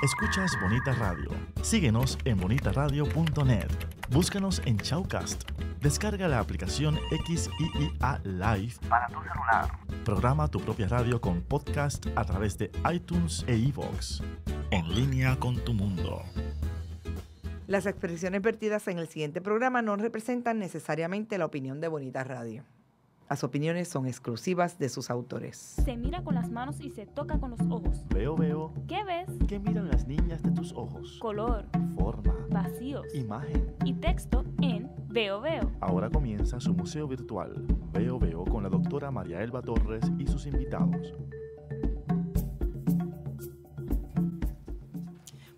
Escuchas Bonita Radio. Síguenos en bonitaradio.net. Búscanos en Chaucast. Descarga la aplicación XIIA Live para tu celular. Programa tu propia radio con podcast a través de iTunes e iVoox. En línea con tu mundo. Las expresiones vertidas en el siguiente programa no representan necesariamente la opinión de Bonita Radio. Las opiniones son exclusivas de sus autores. Se mira con las manos y se toca con los ojos. Veo, veo. ¿Qué ves? ¿Qué miran las niñas de tus ojos? Color, forma, vacíos, imagen y texto en Veo, veo. Ahora comienza su museo virtual. Veo, veo con la doctora María Elba Torres y sus invitados.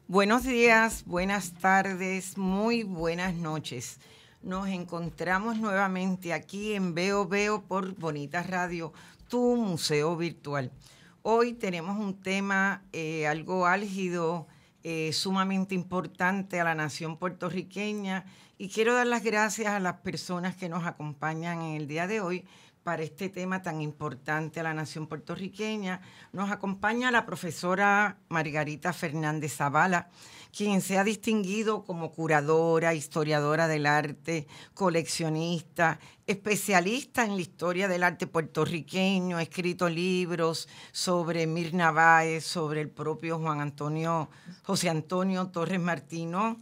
Buenos días, buenas tardes, muy buenas noches. Nos encontramos nuevamente aquí en Veo Veo por Bonita Radio, tu museo virtual. Hoy tenemos un tema eh, algo álgido, eh, sumamente importante a la nación puertorriqueña y quiero dar las gracias a las personas que nos acompañan en el día de hoy para este tema tan importante a la nación puertorriqueña. Nos acompaña la profesora Margarita Fernández Zavala, quien se ha distinguido como curadora, historiadora del arte, coleccionista, especialista en la historia del arte puertorriqueño, ha escrito libros sobre Mirna Báez, sobre el propio Juan Antonio, José Antonio Torres Martino,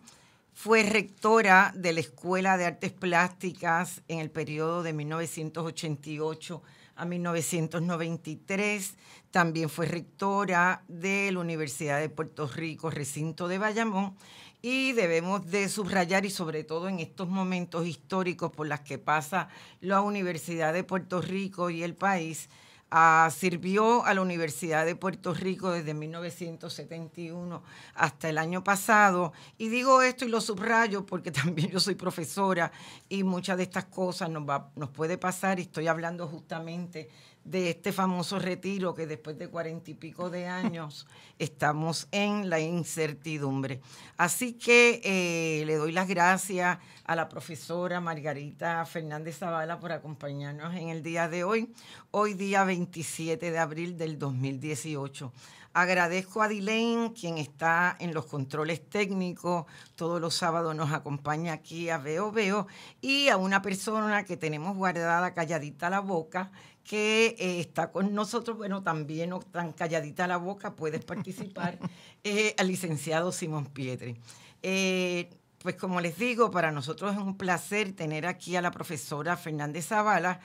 fue rectora de la Escuela de Artes Plásticas en el periodo de 1988 a 1993. También fue rectora de la Universidad de Puerto Rico, recinto de Bayamón. Y debemos de subrayar, y sobre todo en estos momentos históricos por los que pasa la Universidad de Puerto Rico y el país, Ah, sirvió a la Universidad de Puerto Rico desde 1971 hasta el año pasado. Y digo esto y lo subrayo porque también yo soy profesora y muchas de estas cosas nos, va, nos puede pasar. Y estoy hablando justamente de este famoso retiro que después de cuarenta y pico de años estamos en la incertidumbre. Así que eh, le doy las gracias a la profesora Margarita Fernández Zavala por acompañarnos en el día de hoy, hoy día 27 de abril del 2018. Agradezco a Dilein, quien está en los controles técnicos, todos los sábados nos acompaña aquí a Veo Veo, y a una persona que tenemos guardada calladita la boca, que eh, está con nosotros, bueno, también no tan calladita la boca, puedes participar, al eh, licenciado Simón Pietri. Eh, pues como les digo, para nosotros es un placer tener aquí a la profesora Fernández Zavala,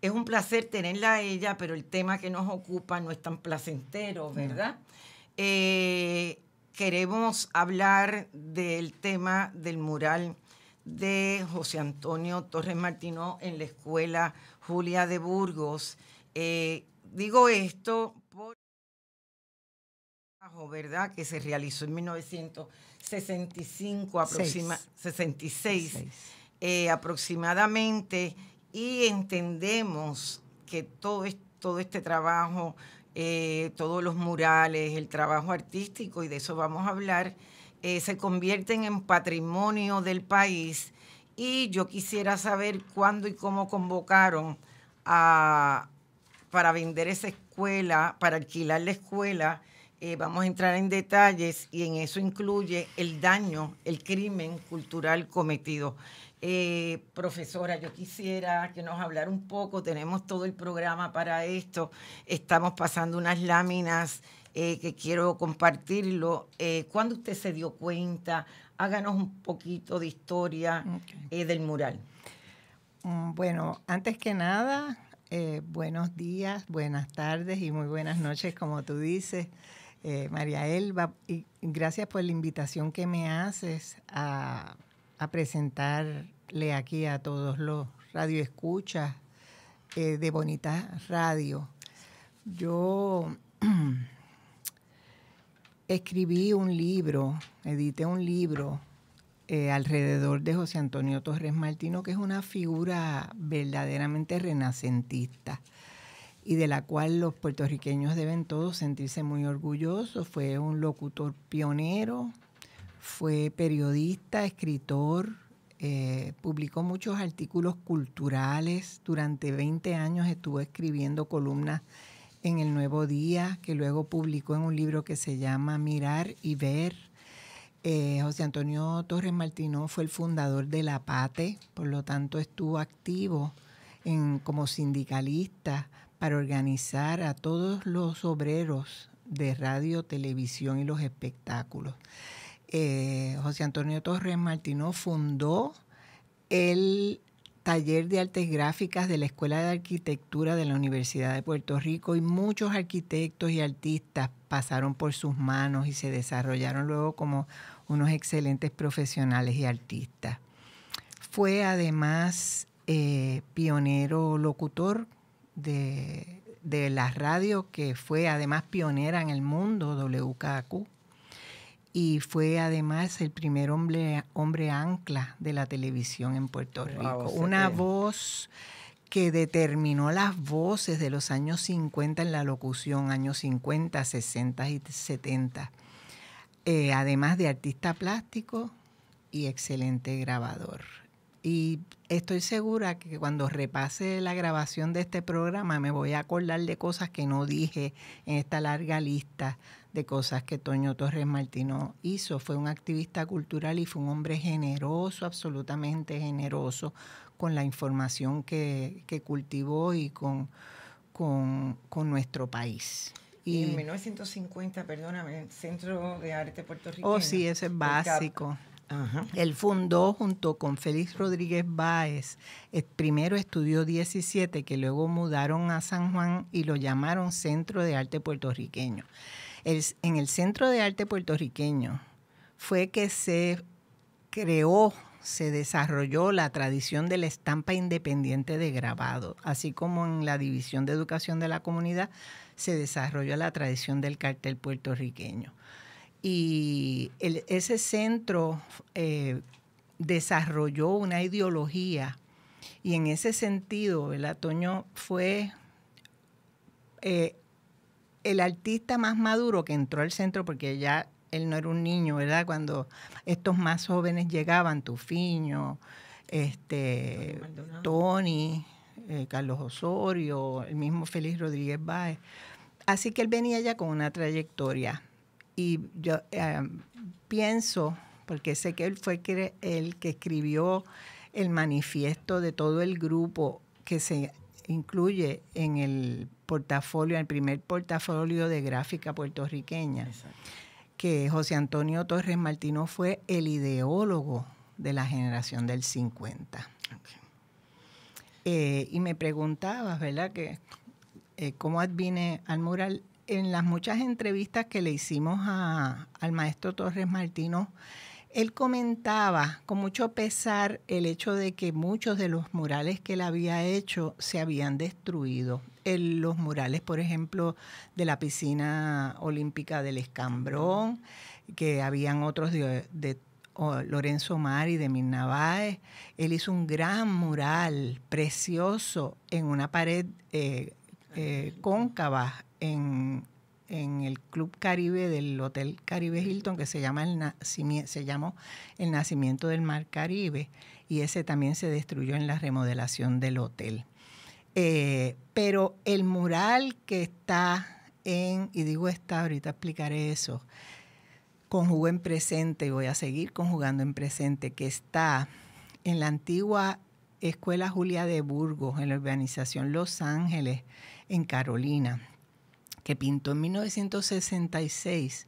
es un placer tenerla a ella, pero el tema que nos ocupa no es tan placentero, ¿verdad? Eh, queremos hablar del tema del mural de José Antonio Torres Martino en la escuela Julia de Burgos. Eh, digo esto por ¿verdad? que se realizó en 1965 66 eh, aproximadamente y entendemos que todo, todo este trabajo, eh, todos los murales, el trabajo artístico, y de eso vamos a hablar, eh, se convierten en patrimonio del país. Y yo quisiera saber cuándo y cómo convocaron para vender esa escuela, para alquilar la escuela. Eh, vamos a entrar en detalles y en eso incluye el daño, el crimen cultural cometido. Eh, profesora, yo quisiera que nos hablara un poco, tenemos todo el programa para esto, estamos pasando unas láminas eh, que quiero compartirlo. Eh, ¿Cuándo usted se dio cuenta? Háganos un poquito de historia del mural. Mm, bueno, antes que nada, buenos días, buenas tardes y muy buenas noches, como tú dices. María Elba, y gracias por la invitación que me haces a a presentarle aquí a todos los radioescuchas eh, de Bonita Radio. Yo escribí un libro, edité un libro eh, alrededor de José Antonio Torres Martino, que es una figura verdaderamente renacentista y de la cual los puertorriqueños deben todos sentirse muy orgullosos. Fue un locutor pionero, fue periodista, escritor, eh, publicó muchos artículos culturales, durante 20 años estuvo escribiendo columnas en El Nuevo Día, que luego publicó en un libro que se llama Mirar y Ver. Eh, José Antonio Torres Martinó fue el fundador de la PATE, por lo tanto estuvo activo como sindicalista para organizar a todos los obreros de radio, televisión y los espectáculos. Eh, José Antonio Torres Martino fundó el taller de artes gráficas de la Escuela de Arquitectura de la Universidad de Puerto Rico y muchos arquitectos y artistas pasaron por sus manos y se desarrollaron luego como unos excelentes profesionales y artistas. Fue además eh, pionero locutor de, de la radio que fue además pionera en el mundo, WKQ y fue además el primer hombre, hombre ancla de la televisión en Puerto Rico. Una voz que determinó las voces de los años 50 en la locución, años 50, 60 y 70. Eh, además de artista plástico y excelente grabador. Y estoy segura que cuando repase la grabación de este programa me voy a acordar de cosas que no dije en esta larga lista de cosas que Toño Torres Martino hizo. Fue un activista cultural y fue un hombre generoso, absolutamente generoso, con la información que, cultivó y con, con, nuestro país. Y, en 1950, perdóname, Centro de Arte Puertorriqueño. Oh, sí, ese es básico. Ajá. Él fundó junto con Félix Rodríguez Báez, el eh, primero estudió 17, que luego mudaron a San Juan y lo llamaron Centro de Arte Puertorriqueño en el Centro de Arte Puertorriqueño fue que se creó, se desarrolló la tradición de la estampa independiente de grabado, así como en la División de Educación de la Comunidad se desarrolló la tradición del cartel puertorriqueño. Y ese centro eh, desarrolló una ideología y en ese sentido, el Atoño fue eh, el artista más maduro que entró al centro, porque ya él no era un niño, ¿verdad? Cuando estos más jóvenes llegaban, Tufiño, este, Tony, eh, Carlos Osorio, el mismo Félix Rodríguez Báez. Así que él venía ya con una trayectoria. Y yo eh, pienso, porque sé que él fue el que escribió el manifiesto de todo el grupo que se incluye en el portafolio, el primer portafolio de gráfica puertorriqueña, que José Antonio Torres Martino fue el ideólogo de la generación del 50. Eh, y me preguntabas, ¿verdad?, que eh, cómo advine al mural. En las muchas entrevistas que le hicimos al maestro Torres Martino, él comentaba con mucho pesar el hecho de que muchos de los murales que él había hecho se habían destruido. los murales, por ejemplo, de la piscina olímpica del Escambrón, que habían otros de, de Lorenzo Mari, de Mirna Él hizo un gran mural precioso en una pared eh, eh, cóncava en, en el Club Caribe del Hotel Caribe Hilton, que se, llama el se llamó El Nacimiento del Mar Caribe, y ese también se destruyó en la remodelación del hotel. Eh, pero el mural que está en, y digo está, ahorita explicaré eso, conjugo en presente, y voy a seguir conjugando en presente, que está en la antigua Escuela Julia de Burgos, en la urbanización Los Ángeles, en Carolina que pintó en 1966,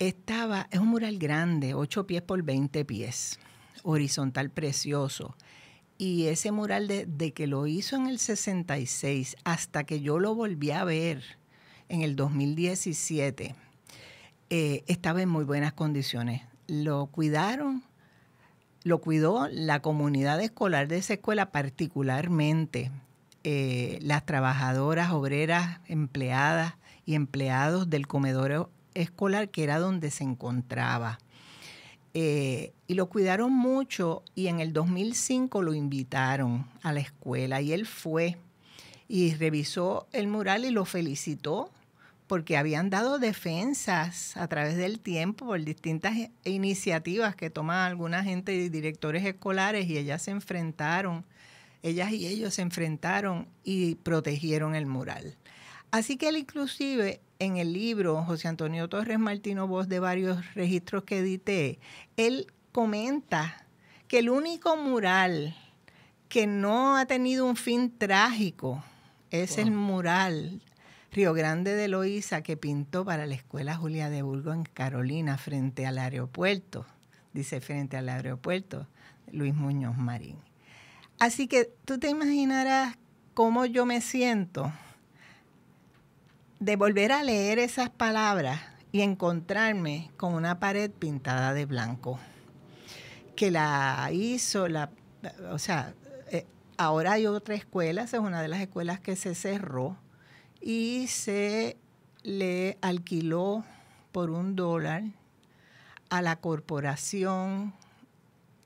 estaba, es un mural grande, 8 pies por 20 pies, horizontal precioso. Y ese mural de, que lo hizo en el 66 hasta que yo lo volví a ver en el 2017, eh, estaba en muy buenas condiciones. Lo cuidaron, lo cuidó la comunidad escolar de esa escuela particularmente eh, las trabajadoras, obreras, empleadas y empleados del comedor escolar, que era donde se encontraba. Eh, y lo cuidaron mucho y en el 2005 lo invitaron a la escuela y él fue y revisó el mural y lo felicitó porque habían dado defensas a través del tiempo por distintas iniciativas que toman alguna gente y directores escolares y ellas se enfrentaron ellas y ellos se enfrentaron y protegieron el mural. Así que él inclusive en el libro José Antonio Torres Martino Voz de varios registros que edité, él comenta que el único mural que no ha tenido un fin trágico es el mural Río Grande de Loíza que pintó para la Escuela Julia de Burgos en Carolina frente al aeropuerto, dice frente al aeropuerto Luis Muñoz Marín. Así que tú te imaginarás cómo yo me siento de volver a leer esas palabras y encontrarme con una pared pintada de blanco que la hizo la o sea eh, ahora hay otra escuela es una de las escuelas que se cerró y se le alquiló por un dólar a la corporación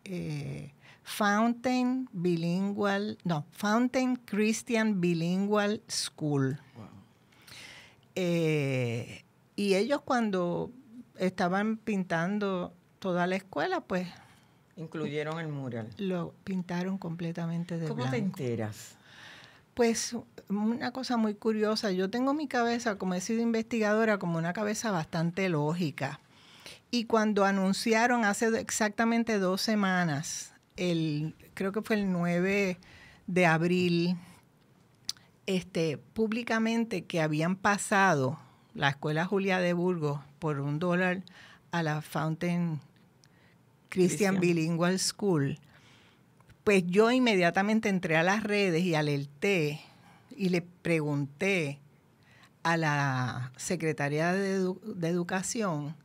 eh, Fountain Bilingual, no, Fountain Christian Bilingual School. Eh, y ellos cuando estaban pintando toda la escuela, pues... Incluyeron el mural. Lo pintaron completamente de blanco. ¿Cómo te enteras? Pues una cosa muy curiosa, yo tengo mi cabeza, como he sido investigadora, como una cabeza bastante lógica. Y cuando anunciaron hace exactamente dos semanas el, creo que fue el 9 de abril, este, públicamente que habían pasado la Escuela Julia de Burgos por un dólar a la Fountain Christian, Bilingual School, pues yo inmediatamente entré a las redes y alerté y le pregunté a la Secretaría de, Educación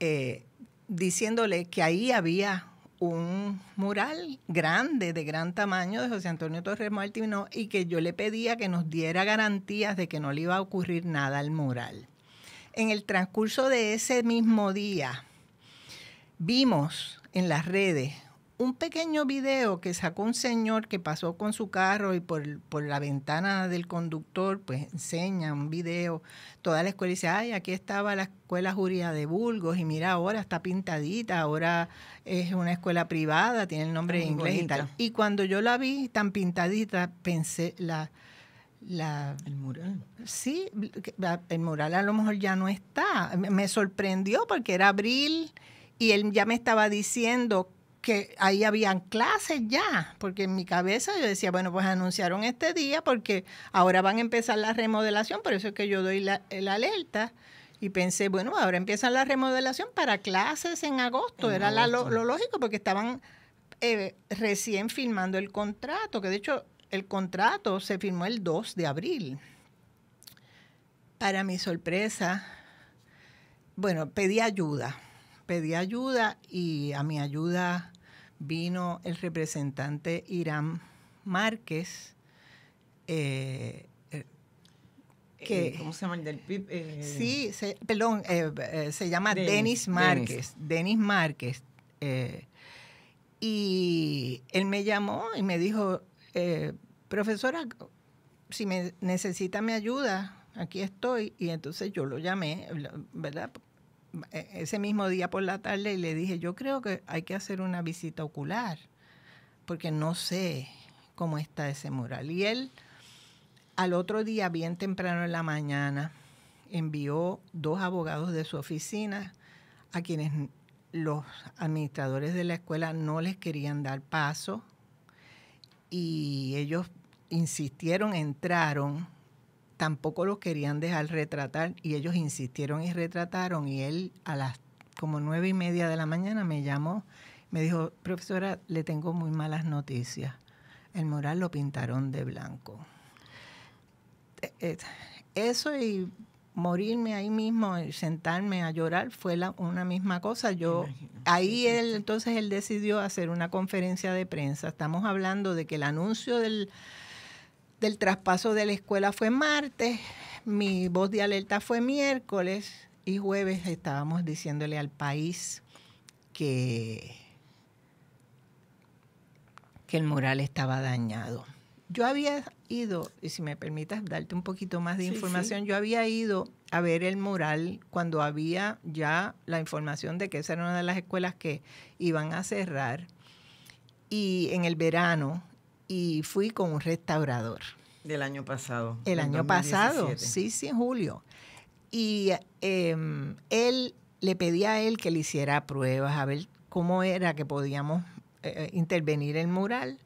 eh, diciéndole que ahí había un mural grande, de gran tamaño, de José Antonio Torres Martino y que yo le pedía que nos diera garantías de que no le iba a ocurrir nada al mural. En el transcurso de ese mismo día, vimos en las redes un pequeño video que sacó un señor que pasó con su carro y por, la ventana del conductor, pues enseña un video. Toda la escuela dice, ay, aquí estaba la escuela Juría de Burgos y mira, ahora está pintadita, ahora es una escuela privada, tiene el nombre en inglés y tal. Y cuando yo la vi tan pintadita, pensé, la... La, el mural. Sí, el mural a lo mejor ya no está. Me sorprendió porque era abril y él ya me estaba diciendo que ahí habían clases ya, porque en mi cabeza yo decía, bueno, pues anunciaron este día porque ahora van a empezar la remodelación, por eso es que yo doy la, alerta. Y pensé, bueno, ahora empiezan la remodelación para clases en agosto, era lo, lógico, porque estaban eh, recién firmando el contrato, que de hecho el contrato se firmó el 2 de abril. Para mi sorpresa, bueno, pedí ayuda pedí ayuda y a mi ayuda vino el representante Irán Márquez. Eh, eh, eh, ¿Cómo se llama el del PIB? sí, perdón, se llama Denis Márquez. Denis Márquez. y él me llamó y me dijo, profesora, si me necesita mi ayuda, aquí estoy. Y entonces yo lo llamé, ¿verdad? E, ese mismo día por la tarde y le dije, yo creo que hay que hacer una visita ocular, porque no sé cómo está ese mural. Y él al otro día, bien temprano en la mañana, envió dos abogados de su oficina a quienes los administradores de la escuela no les querían dar paso y ellos insistieron, entraron tampoco los querían dejar retratar y ellos insistieron y retrataron y él a las como nueve y media de la mañana me llamó, me dijo, profesora, le tengo muy malas noticias. El mural lo pintaron de blanco. E, e, eso y morirme ahí mismo, y eh, sentarme a llorar, fue la, una misma cosa. Yo ahí él entonces él decidió hacer una conferencia de prensa. Estamos hablando de que el anuncio del del traspaso de la escuela fue martes, mi voz de alerta fue miércoles y jueves estábamos diciéndole al país que, que el mural estaba dañado. Yo había ido, y si me permitas darte un poquito más de información, yo había ido a ver el mural cuando había ya la información de que esa era una de las escuelas que iban a cerrar. Y en el verano y fui con un restaurador. Del año pasado. El año pasado, sí, sí, en julio. Y em, él le pedía a él que le hiciera pruebas a ver cómo era que podíamos eh, eh, intervenir el mural.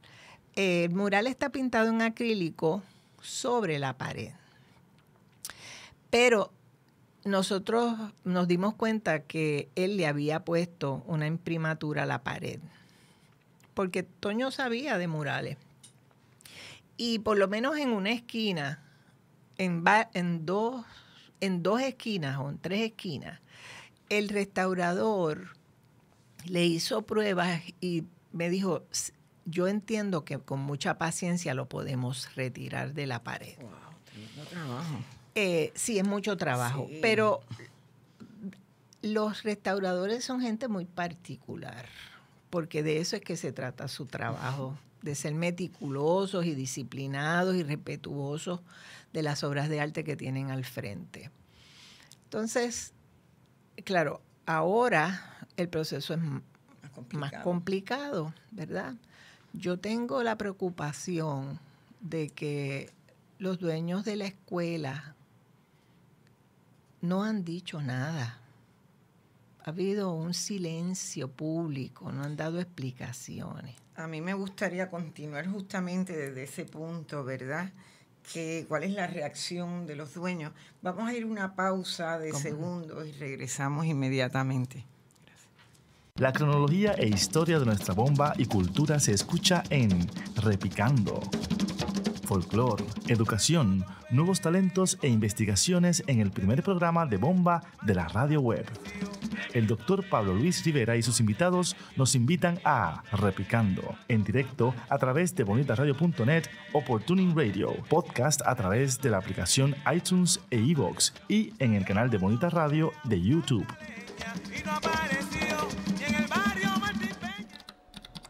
el mural está pintado en acrílico sobre la pared. Pero nosotros nos dimos cuenta que él le había puesto una imprimatura a la pared, porque Toño sabía de murales. Y por lo menos en una esquina, en, en, dos, en dos esquinas o en tres esquinas, el restaurador le hizo pruebas y me dijo, yo entiendo que con mucha paciencia lo podemos retirar de la pared. Wow, trabajo. Eh, sí, es mucho trabajo, pero los restauradores son gente muy particular, porque de eso es que se trata su trabajo de ser meticulosos y disciplinados y respetuosos de las obras de arte que tienen al frente. Entonces, claro, ahora el proceso es más complicado, ¿verdad? Yo tengo la preocupación de que los dueños de la escuela no han dicho nada. Ha habido un silencio público, no han dado explicaciones a mí me gustaría continuar justamente desde ese punto, ¿verdad? ¿Cuál es la reacción de los dueños? Vamos a ir una pausa de segundos y regresamos inmediatamente. La cronología e historia de nuestra bomba y cultura se escucha en Repicando. Folklore, educación, nuevos talentos e investigaciones en el primer programa de bomba de la radio web. El doctor Pablo Luis Rivera y sus invitados nos invitan a Repicando, en directo a través de bonitasradio.net o por Tuning Radio, podcast a través de la aplicación iTunes e iVoox y en el canal de Bonita Radio de YouTube.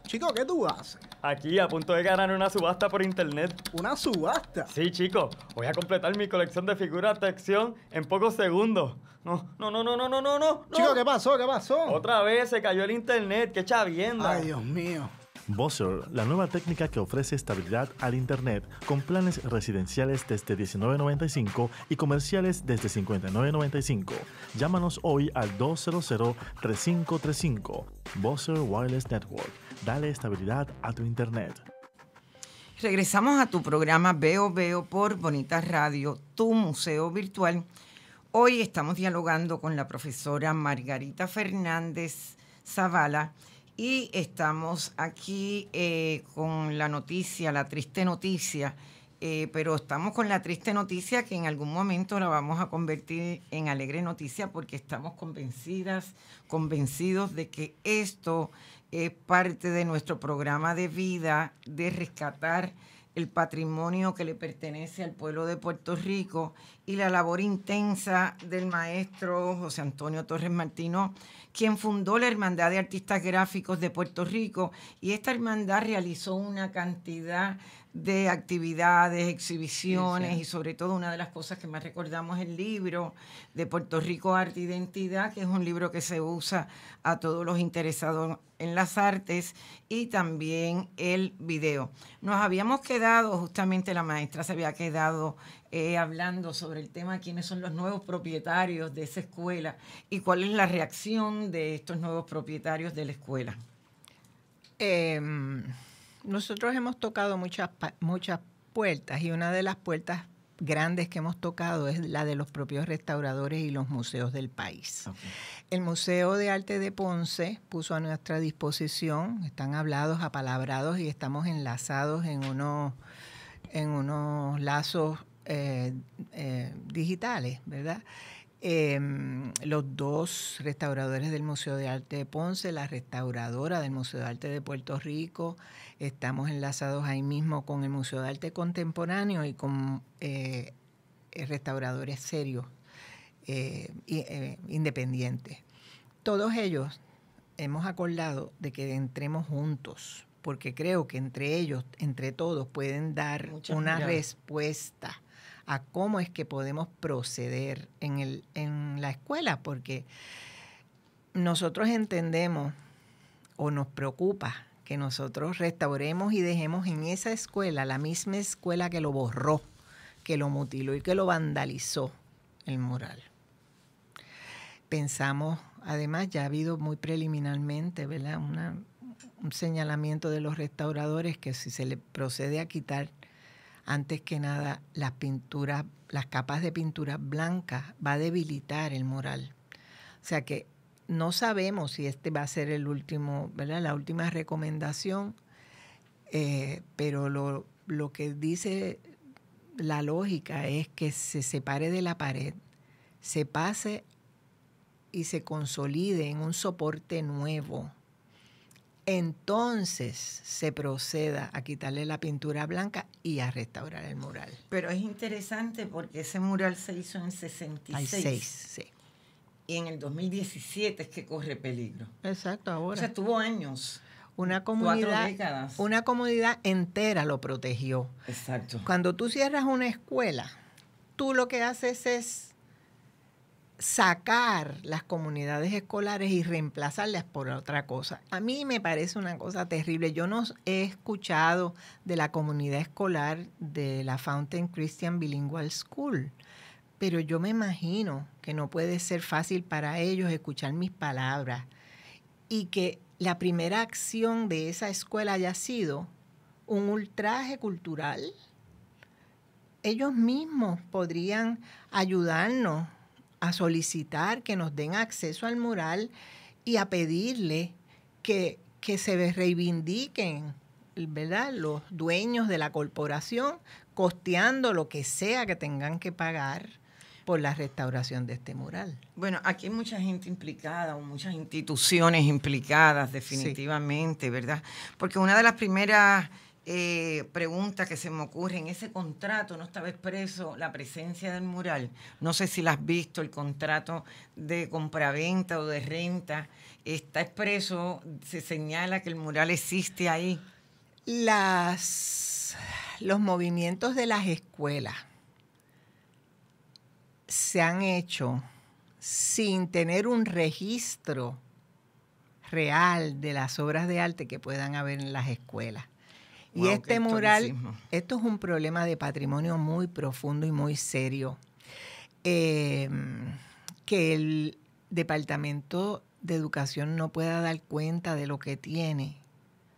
Chico, ¿qué tú haces? Aquí, a punto de ganar una subasta por internet. ¿Una subasta? Sí, chico. Voy a completar mi colección de figuras de acción en pocos segundos. No, no, no, no, no, no, no, no. Chico, ¿qué pasó? ¿Qué pasó? Otra vez se cayó el internet. Qué chavienda. Ay, Dios mío. Buzzer, la nueva técnica que ofrece estabilidad al Internet con planes residenciales desde 19.95 y comerciales desde 59.95. Llámanos hoy al 200-3535. Buzzer Wireless Network. Dale estabilidad a tu Internet. Regresamos a tu programa Veo Veo por Bonita Radio, tu museo virtual. Hoy estamos dialogando con la profesora Margarita Fernández Zavala y estamos aquí eh, con la noticia, la triste noticia, eh, pero estamos con la triste noticia que en algún momento la vamos a convertir en alegre noticia porque estamos convencidas, convencidos de que esto es parte de nuestro programa de vida, de rescatar el patrimonio que le pertenece al pueblo de Puerto Rico y la labor intensa del maestro José Antonio Torres Martino, quien fundó la Hermandad de Artistas Gráficos de Puerto Rico y esta hermandad realizó una cantidad de actividades, exhibiciones y sobre todo una de las cosas que más recordamos el libro de Puerto Rico Arte e Identidad, que es un libro que se usa a todos los interesados en las artes y también el video. Nos habíamos quedado, justamente la maestra se había quedado eh, hablando sobre el tema quiénes son los nuevos propietarios de esa escuela y cuál es la reacción de estos nuevos propietarios de la escuela. Em, nosotros hemos tocado muchas, muchas puertas y una de las puertas grandes que hemos tocado es la de los propios restauradores y los museos del país. El Museo de Arte de Ponce puso a nuestra disposición, están hablados, apalabrados y estamos enlazados en unos, en unos lazos eh, eh, digitales, ¿verdad? Em, los dos restauradores del Museo de Arte de Ponce, la restauradora del Museo de Arte de Puerto Rico, Estamos enlazados ahí mismo con el Museo de Arte Contemporáneo y con eh, restauradores serios, eh, eh, independientes. Todos ellos hemos acordado de que entremos juntos, porque creo que entre ellos, entre todos, pueden dar una respuesta a cómo es que podemos proceder el, en la escuela, porque nosotros entendemos o nos preocupa que nosotros restauremos y dejemos en esa escuela, la misma escuela que lo borró, que lo mutiló y que lo vandalizó el mural. Pensamos, además, ya ha habido muy preliminarmente, ¿verdad? un señalamiento de los restauradores que si se le procede a quitar antes que nada las pinturas, las capas de pintura blanca va a debilitar el mural. O sea que no sabemos si este va a ser el último, ¿verdad? La última recomendación, eh, pero lo, que dice la lógica es que se separe de la pared, se pase y se consolide en un soporte nuevo. Entonces se proceda a quitarle la pintura blanca y a restaurar el mural. Pero es interesante porque ese mural se hizo en 66. Al sí y en el 2017 es que corre peligro. Exacto, ahora. O sea, tuvo años. Una comunidad, una comunidad entera lo protegió. Exacto. Cuando tú cierras una escuela, tú lo que haces es sacar las comunidades escolares y reemplazarlas por otra cosa. A mí me parece una cosa terrible. Yo no he escuchado de la comunidad escolar de la Fountain Christian Bilingual School pero yo me imagino que no puede ser fácil para ellos escuchar mis palabras y que la primera acción de esa escuela haya sido un ultraje cultural. Ellos mismos podrían ayudarnos a solicitar que nos den acceso al mural y a pedirle que, que se reivindiquen ¿verdad? los dueños de la corporación costeando lo que sea que tengan que pagar por la restauración de este mural. Bueno, aquí hay mucha gente implicada o muchas instituciones implicadas definitivamente, ¿verdad? Porque una de las primeras eh, preguntas que se me ocurre en ese contrato no estaba expreso la presencia del mural. No sé si lo has visto, el contrato de compraventa o de renta está expreso, se señala que el mural existe ahí. Las, los movimientos de las escuelas se han hecho sin tener un registro real de las obras de arte que puedan haber en las escuelas. y este mural, esto es un problema de patrimonio muy profundo y muy serio, eh, que el Departamento de Educación no pueda dar cuenta de lo que tiene,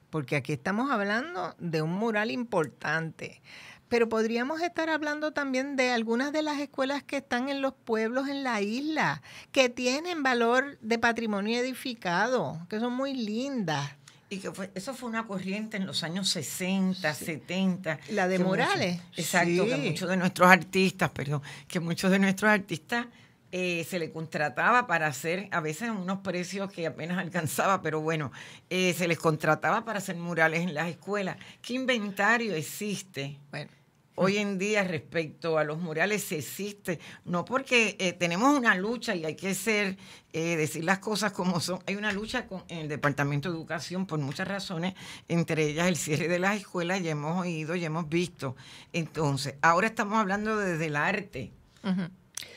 porque aquí estamos hablando de un mural importante, pero podríamos estar hablando también de algunas de las escuelas que están en los pueblos, en la isla, que tienen valor de patrimonio edificado, que son muy lindas. Y que eso fue una corriente en los años 60, 70. La de Morales. exacto, que muchos de nuestros artistas, perdón, que muchos de nuestros artistas eh, se le contrataba para hacer, a veces unos precios que apenas alcanzaba, pero bueno, eh, se les contrataba para hacer murales en las escuelas. ¿Qué inventario existe? Bueno hoy en día respecto a los murales existe, no porque eh, tenemos una lucha y hay que ser, eh, decir las cosas como son, hay una lucha con, en el Departamento de Educación por muchas razones, entre ellas el cierre de las escuelas, ya hemos oído, ya hemos visto. Entonces, ahora estamos hablando desde el arte.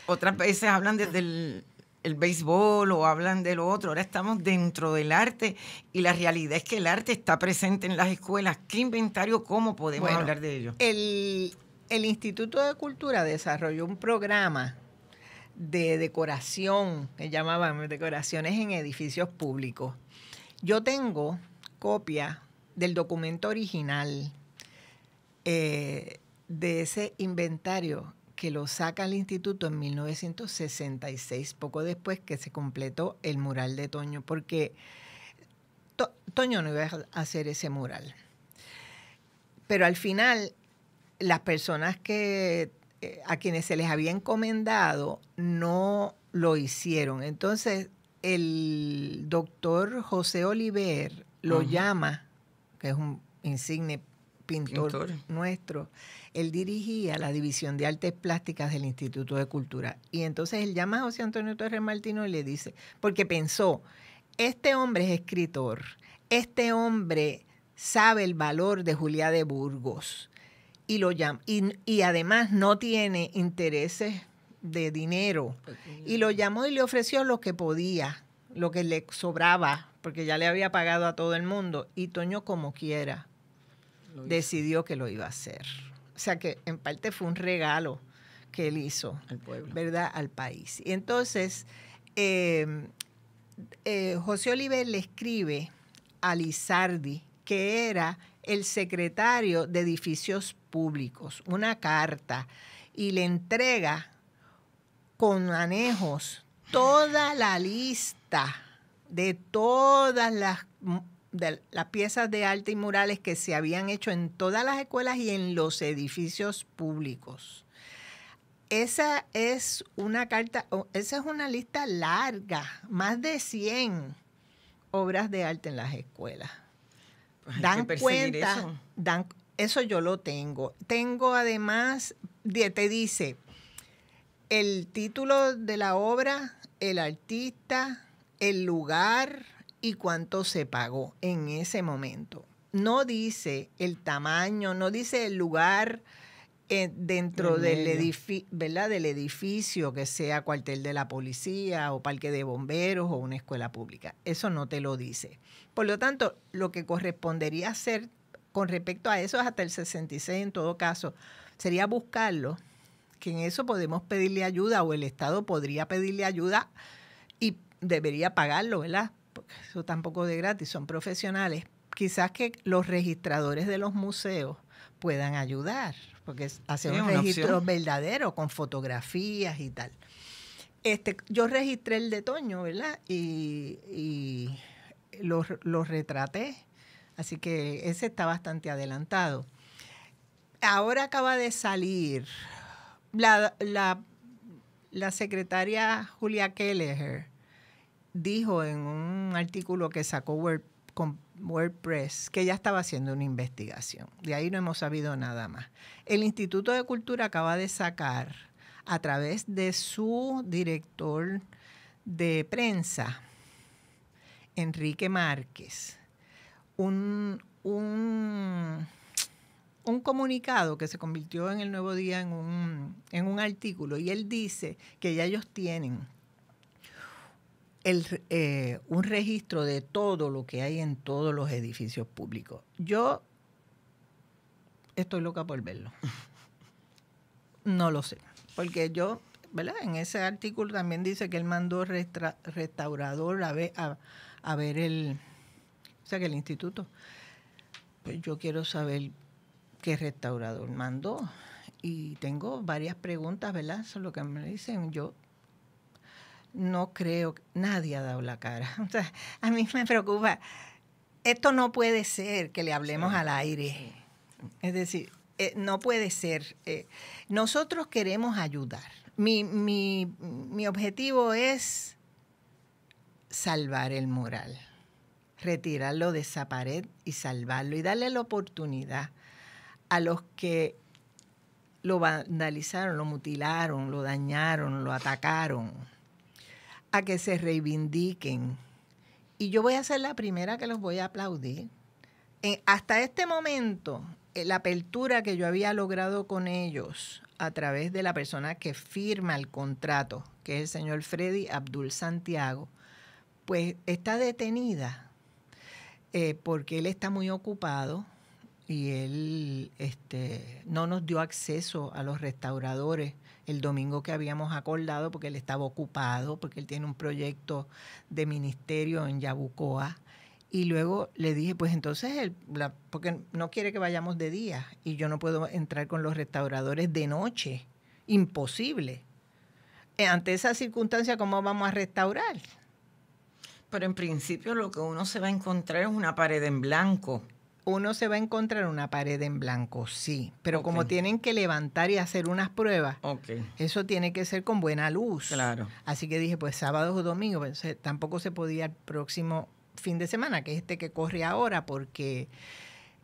Otras veces hablan desde el el béisbol o hablan de lo otro. Ahora estamos dentro del arte y la realidad es que el arte está presente en las escuelas. ¿Qué inventario, cómo podemos hablar de ello? El, Instituto de Cultura desarrolló un programa de decoración, que llamaban decoraciones en edificios públicos. Yo tengo copia del documento original eh, de ese inventario que lo saca el instituto en 1966, poco después que se completó el mural de Toño, porque Toño no iba a hacer ese mural. Pero al final, las personas que eh, a quienes se les había encomendado no lo hicieron. Entonces, el doctor José Oliver lo llama, que es un insigne pintor, nuestro, él dirigía la División de Artes Plásticas del Instituto de Cultura. Y entonces él llama a José Antonio Torres Martino y le dice, porque pensó, este hombre es escritor, este hombre sabe el valor de Julia de Burgos y, lo además no tiene intereses de dinero. Y lo llamó y le ofreció lo que podía, lo que le sobraba, porque ya le había pagado a todo el mundo. Y Toño como quiera decidió que lo iba a hacer. O sea que en parte fue un regalo que él hizo, al pueblo. ¿verdad? Al país. Y entonces, em, eh, José Oliver le escribe a Lizardi, que era el secretario de edificios públicos, una carta y le entrega con anejos toda la lista de todas las de las piezas de arte y murales que se habían hecho en todas las escuelas y en los edificios públicos. Esa es una carta, esa es una lista larga, más de 100 obras de arte en las escuelas. Pues dan cuenta, dan eso yo lo tengo. Tengo además, te dice el título de la obra, el artista, el lugar, y cuánto se pagó en ese momento. No dice el tamaño, no dice el lugar eh, dentro del, edificio, ¿verdad? del edificio, que sea cuartel de la policía o parque de bomberos o una escuela pública. Eso no te lo dice. Por lo tanto, lo que correspondería hacer con respecto a eso hasta el 66 en todo caso, sería buscarlo, que en eso podemos pedirle ayuda o el Estado podría pedirle ayuda y debería pagarlo, ¿verdad? eso tampoco de gratis, son profesionales, quizás que los registradores de los museos puedan ayudar, porque hacer un registro verdadero con fotografías y tal. Este, yo registré el de Toño, ¿verdad? Y, y lo, retraté, así que ese está bastante adelantado. Ahora acaba de salir la, la, la secretaria Julia Kelleher, dijo en un artículo que sacó con WordPress que ya estaba haciendo una investigación. De ahí no hemos sabido nada más. El Instituto de Cultura acaba de sacar a través de su director de prensa, Enrique Márquez, un, comunicado que se convirtió en el nuevo día en un, en un artículo y él dice que ya ellos tienen el, eh, un registro de todo lo que hay en todos los edificios públicos. Yo estoy loca por verlo. No lo sé, porque yo, ¿verdad? En ese artículo también dice que él mandó restaurador a ver, a, a ver el, o sea, que el instituto. Pues yo quiero saber qué restaurador mandó. Y tengo varias preguntas, ¿verdad? Eso es lo que me dicen. Yo no creo, nadie ha dado la cara. a mí me preocupa. Esto no puede ser que le hablemos al aire. Es decir, eh, no puede ser. Eh, nosotros queremos ayudar. Mi, mi, mi objetivo es salvar el moral retirarlo de esa pared y salvarlo y darle la oportunidad a los que lo vandalizaron, lo mutilaron, lo dañaron, lo atacaron a que se reivindiquen. Y yo voy a ser la primera que los voy a aplaudir. Eh, hasta este momento, eh, la apertura que yo había logrado con ellos a través de la persona que firma el contrato, que es el señor Freddy Abdul Santiago, pues está detenida eh, porque él está muy ocupado y él este, no nos dio acceso a los restauradores el domingo que habíamos acordado porque él estaba ocupado, porque él tiene un proyecto de ministerio en Yabucoa. Y luego le dije, pues entonces, él, porque no quiere que vayamos de día y yo no puedo entrar con los restauradores de noche, imposible. Eh, ante esa circunstancia, ¿cómo vamos a restaurar? Pero en principio lo que uno se va a encontrar es una pared en blanco uno se va a encontrar una pared en blanco, sí, pero como tienen que levantar y hacer unas pruebas, eso tiene que ser con buena luz. Claro. Así que dije, pues sábados o domingo pues, eh, tampoco se podía el próximo fin de semana, que es este que corre ahora, porque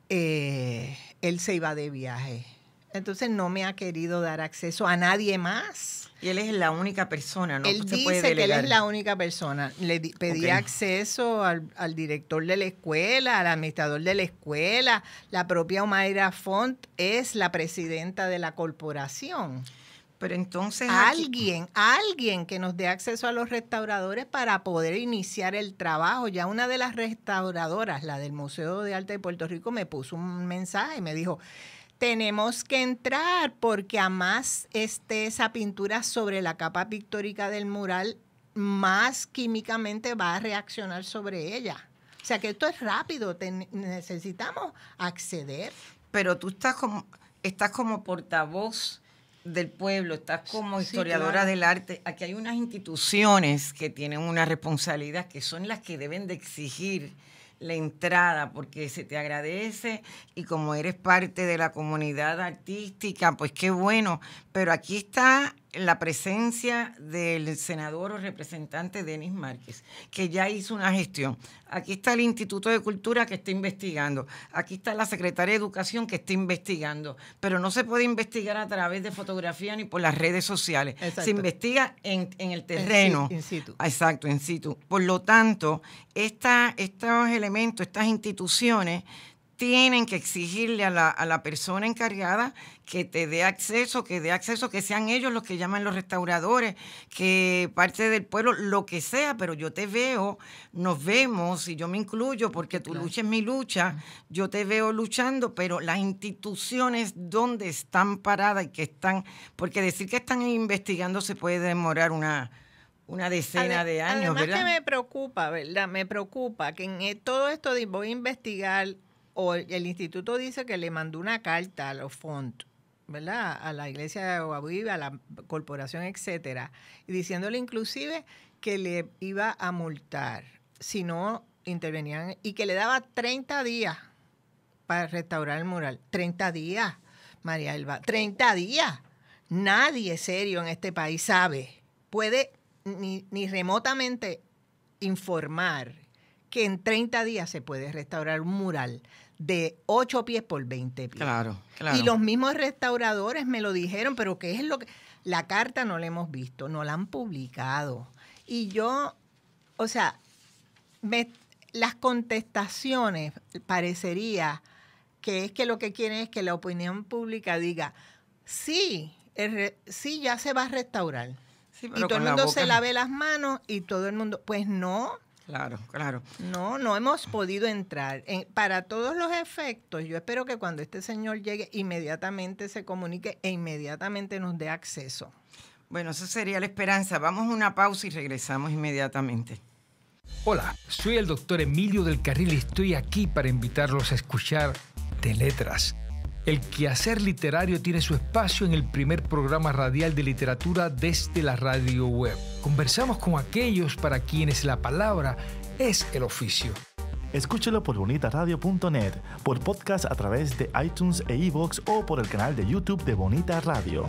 eh, él se iba de viaje entonces no me ha querido dar acceso a nadie más. Y él es la única persona, ¿no? Él dice que él es la única persona. Le pedí acceso al, al, director de la escuela, al administrador de la escuela. La propia Omaira Font es la presidenta de la corporación. Pero entonces... Alguien, alguien que nos dé acceso a los restauradores para poder iniciar el trabajo. Ya una de las restauradoras, la del Museo de Arte de Puerto Rico, me puso un mensaje, y me dijo tenemos que entrar porque a más esté esa pintura sobre la capa pictórica del mural, más químicamente va a reaccionar sobre ella. O sea que esto es rápido, necesitamos acceder. Pero tú estás como, estás como portavoz del pueblo, estás como historiadora del arte. Aquí hay unas instituciones que tienen una responsabilidad, que son las que deben de exigir la entrada porque se te agradece y como eres parte de la comunidad artística, pues qué bueno, pero aquí está la presencia del senador o representante Denis Márquez, que ya hizo una gestión. Aquí está el Instituto de Cultura que está investigando. Aquí está la Secretaría de Educación que está investigando. Pero no se puede investigar a través de fotografía ni por las redes sociales. Se investiga en, el terreno. In situ. Exacto, in situ. Por lo tanto, estos elementos, estas instituciones tienen que exigirle a la, a la, persona encargada que te dé acceso, que dé acceso, que sean ellos los que llaman los restauradores, que parte del pueblo, lo que sea, pero yo te veo, nos vemos y yo me incluyo porque tu lucha es mi lucha, yo te veo luchando, pero las instituciones donde están paradas y que están, porque decir que están investigando se puede demorar una, una decena de años, además más que me preocupa, ¿verdad? Me preocupa que en eh, todo esto de voy a investigar o el instituto dice que le mandó una carta a los fondos ¿verdad? A la iglesia de Agua a la corporación, etcétera, y diciéndole inclusive que le iba a multar si no intervenían y que le daba 30 días para restaurar el mural. 30 días, María Elba, 30 días. Nadie serio en este país sabe, puede ni, ni remotamente informar que en 30 días se puede restaurar un mural de 8 pies por 20 pies. Claro, claro. Y los mismos restauradores me lo dijeron, pero ¿qué es lo que...? La carta no la hemos visto, no la han publicado. Y yo, o sea, las contestaciones parecería que es que lo que quieren es que la opinión pública diga, sí, sí, ya se va a restaurar. y todo el mundo se lave las manos y todo el mundo, pues no, Claro, claro. No, no hemos podido entrar. para todos los efectos, yo espero que cuando este señor llegue, inmediatamente se comunique e inmediatamente nos dé acceso. Bueno, esa sería la esperanza. Vamos a una pausa y regresamos inmediatamente. Hola, soy el doctor Emilio del Carril y estoy aquí para invitarlos a escuchar de letras el quehacer literario tiene su espacio en el primer programa radial de literatura desde la radio web. Conversamos con aquellos para quienes la palabra es el oficio. Escúchelo por bonitaradio.net, por podcast a través de iTunes e iVoox o por el canal de YouTube de Bonita Radio.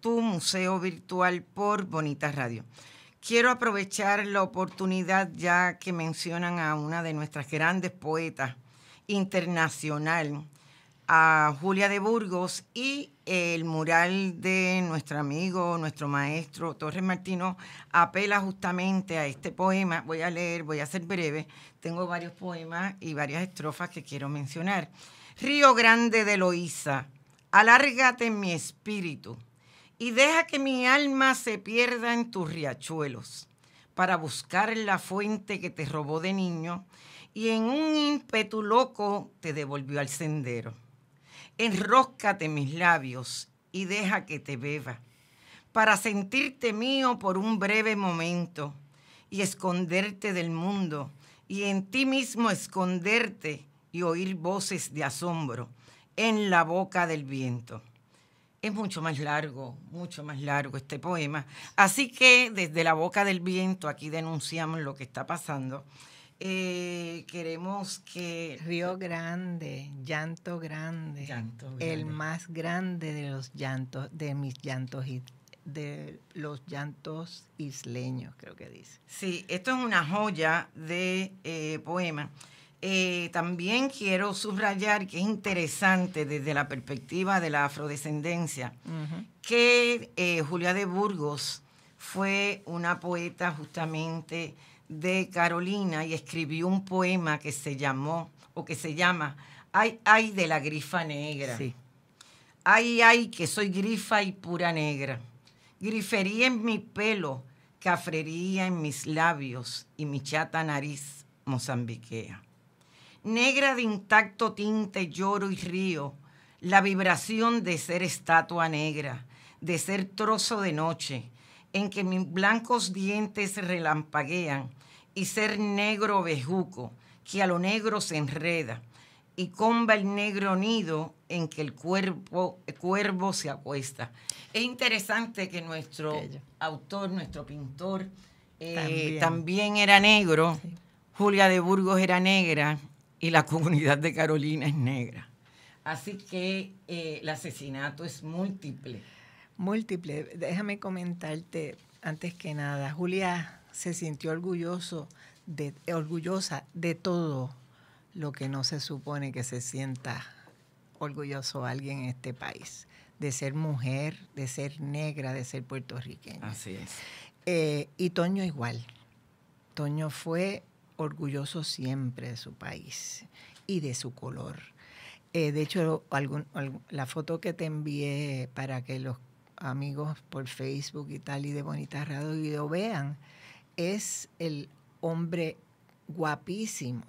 tu museo virtual por Bonita Radio. Quiero aprovechar la oportunidad ya que mencionan a una de nuestras grandes poetas internacional, a Julia de Burgos y el mural de nuestro amigo, nuestro maestro Torres Martino apela justamente a este poema. Voy a leer, voy a ser breve. Tengo varios poemas y varias estrofas que quiero mencionar. Río Grande de Loíza, alárgate mi espíritu y deja que mi alma se pierda en tus riachuelos para buscar la fuente que te robó de niño y en un ímpetu loco te devolvió al sendero. Enróscate mis labios y deja que te beba para sentirte mío por un breve momento y esconderte del mundo y en ti mismo esconderte y oír voces de asombro en la boca del viento es mucho más largo, mucho más largo este poema. Así que desde la boca del viento aquí denunciamos lo que está pasando. Eh, queremos que... Río grande, llanto grande, el más grande de los llantos, de mis llantos de los llantos isleños, creo que dice. Sí, esto es una joya de eh, poema eh, también quiero subrayar que es interesante desde la perspectiva de la afrodescendencia que eh, Julia de Burgos fue una poeta justamente de Carolina y escribió un poema que se llamó o que se llama Ay, ay de la grifa negra. Ay, ay, que soy grifa y pura negra. Grifería en mi pelo, cafrería en mis labios y mi chata nariz mozambiquea negra de intacto tinte, lloro y río, la vibración de ser estatua negra, de ser trozo de noche, en que mis blancos dientes relampaguean, y ser negro bejuco, que a lo negro se enreda, y comba el negro nido en que el cuerpo, cuervo se acuesta. Es interesante que nuestro autor, nuestro pintor, eh, también. era negro. Julia de Burgos era negra, y la comunidad de Carolina es negra. Así que eh, el asesinato es múltiple. Múltiple. Déjame comentarte antes que nada. Julia se sintió orgulloso orgullosa de todo lo que no se supone que se sienta orgulloso alguien en este país. De ser mujer, de ser negra, de ser puertorriqueña. Así es. Eh, y Toño igual. Toño fue orgulloso siempre de su país y de su color. Eh, de hecho, la foto que te envié para que los amigos por Facebook y tal y de Bonita Radio vean, es el hombre guapísimo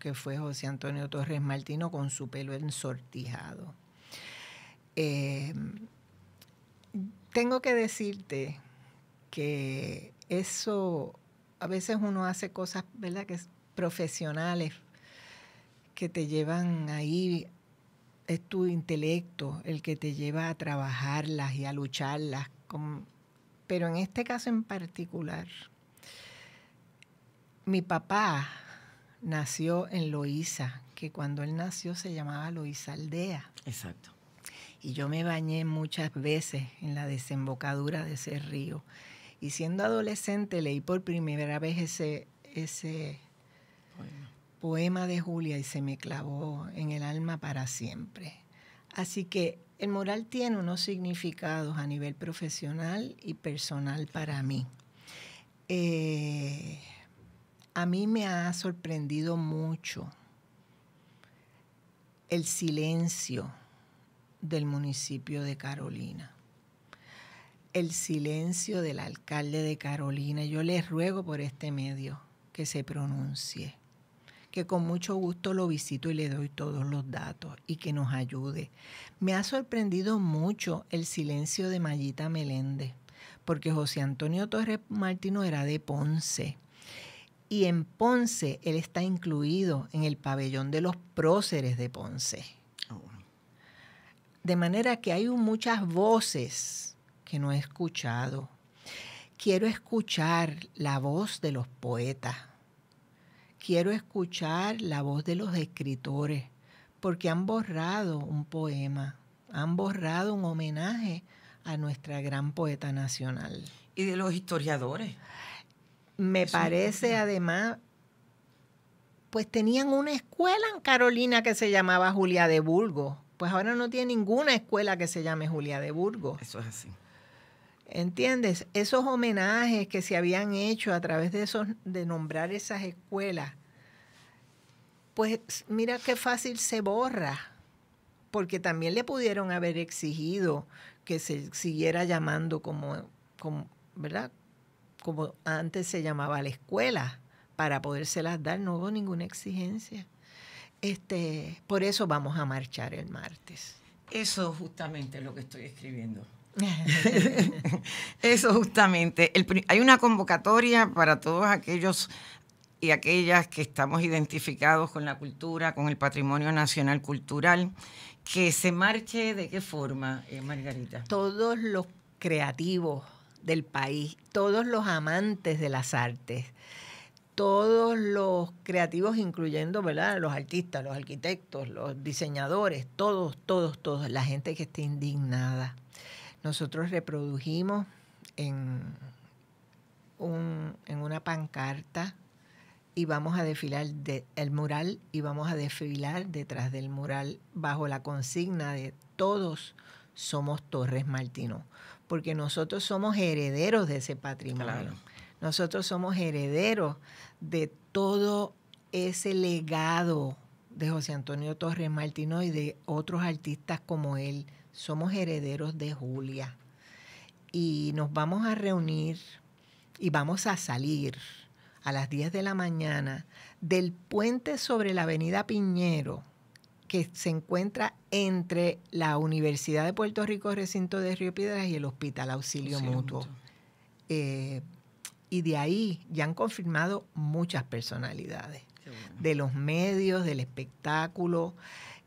que fue José Antonio Torres Martino con su pelo ensortijado. Eh, tengo que decirte que eso a veces uno hace cosas, ¿verdad?, que profesionales que te llevan ahí, es tu intelecto el que te lleva a trabajarlas y a lucharlas. pero en este caso en particular, mi papá nació en Loíza, que cuando él nació se llamaba Loíza Aldea. Exacto. Y yo me bañé muchas veces en la desembocadura de ese río. Y siendo adolescente leí por primera vez ese, ese poema de Julia y se me clavó en el alma para siempre. Así que el moral tiene unos significados a nivel profesional y personal para mí. Eh, a mí me ha sorprendido mucho el silencio del municipio de Carolina el silencio del alcalde de Carolina. Yo les ruego por este medio que se pronuncie, que con mucho gusto lo visito y le doy todos los datos y que nos ayude. Me ha sorprendido mucho el silencio de Mayita Meléndez, porque José Antonio Torres Martino era de Ponce. Y en Ponce él está incluido en el pabellón de los próceres de Ponce. Ah, de manera que hay muchas voces que no he escuchado. Quiero escuchar la voz de los poetas. Quiero escuchar la voz de los escritores, porque han borrado un poema, han borrado un homenaje a nuestra gran poeta nacional. Y de los historiadores. Me parece además pues tenían una escuela en Carolina que se llamaba Julia de Burgos. Pues ahora no tiene ninguna escuela que se llame Julia de Burgos. Eso es así. ¿Entiendes? Esos homenajes que se habían hecho a través de esos, de nombrar esas escuelas, pues mira qué fácil se borra, porque también le pudieron haber exigido que se siguiera llamando como, ¿verdad? Como antes se llamaba la escuela, para podérselas dar, no hubo ninguna exigencia. Este, por eso vamos a marchar el martes. Eso justamente es lo que estoy escribiendo. Eso justamente. hay una convocatoria para todos aquellos y aquellas que estamos identificados con la cultura, con el patrimonio nacional cultural, que se marche de qué forma, eh, Margarita. Todos los creativos del país, todos los amantes de las artes, todos los creativos, incluyendo ¿verdad? los artistas, los arquitectos, los diseñadores, todos, todos, todos, la gente que esté indignada nosotros reprodujimos en, en una pancarta y vamos a desfilar el mural y vamos a desfilar detrás del mural bajo la consigna de todos somos Torres Martino, porque nosotros somos herederos de ese patrimonio. Nosotros somos herederos de todo ese legado de José Antonio Torres Martino y de otros artistas como él somos herederos de Julia y nos vamos a reunir y vamos a salir a las 10 de la mañana del puente sobre la avenida Piñero, que se encuentra entre la Universidad de Puerto Rico, recinto de Río Piedras y el Hospital Auxilio, Mutuo. Eh, y de ahí ya han confirmado muchas personalidades, de los medios, del espectáculo.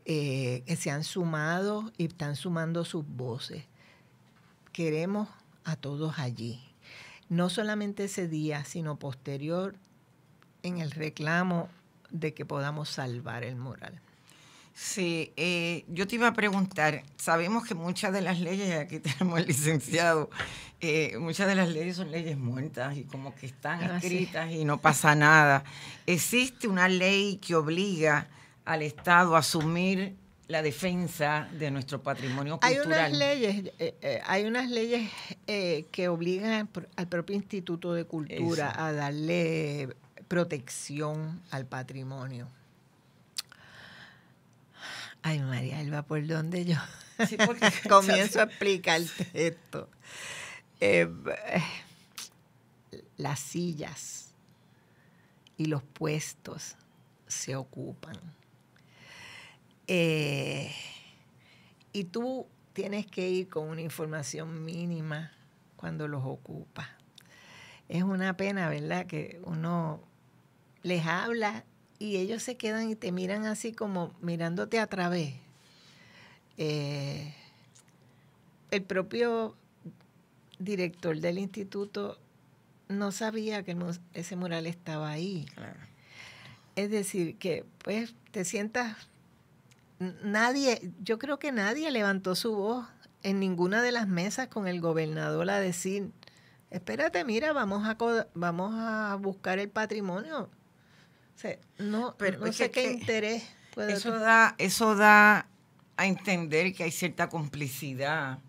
Eh, que se han sumado y están sumando sus voces. Queremos a todos allí. No solamente ese día, sino posterior en el reclamo de que podamos salvar el moral. Sí, eh, yo te iba a preguntar, sabemos que muchas de las leyes, aquí tenemos el licenciado, eh, muchas de las leyes son leyes muertas y como que están escritas y no pasa nada. ¿Existe una ley que obliga al Estado asumir la defensa de nuestro patrimonio cultural. Eh, eh, hay unas leyes, hay eh, unas leyes que obligan al propio Instituto de Cultura a darle protección al patrimonio. Ay, María Elba, ¿por dónde yo comienzo a explicarte esto? las sillas y los puestos se ocupan eh, y tú tienes que ir con una información mínima cuando los ocupa Es una pena, ¿verdad? Que uno les habla y ellos se quedan y te miran así como mirándote a través. Eh, el propio director del instituto no sabía que ese mural estaba ahí. Es decir, que pues te sientas nadie, yo creo que nadie levantó su voz en ninguna de las mesas con el gobernador a decir, espérate, mira, vamos a, vamos a buscar el patrimonio. no, sé qué interés. eso da, eso da a entender que hay cierta complicidad,